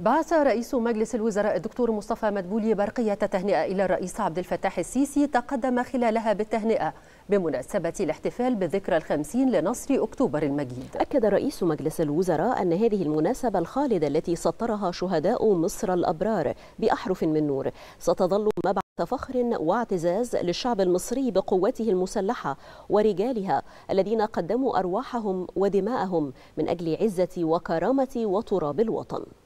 بعث رئيس مجلس الوزراء الدكتور مصطفى مدبولي برقية تهنئة إلى الرئيس عبد الفتاح السيسي تقدم خلالها بالتهنئة بمناسبة الاحتفال بالذكرى الخمسين لنصر أكتوبر المجيد أكد رئيس مجلس الوزراء أن هذه المناسبة الخالدة التي سطرها شهداء مصر الأبرار بأحرف من نور ستظل مبعث فخر واعتزاز للشعب المصري بقوته المسلحة ورجالها الذين قدموا أرواحهم ودماءهم من أجل عزة وكرامة وتراب الوطن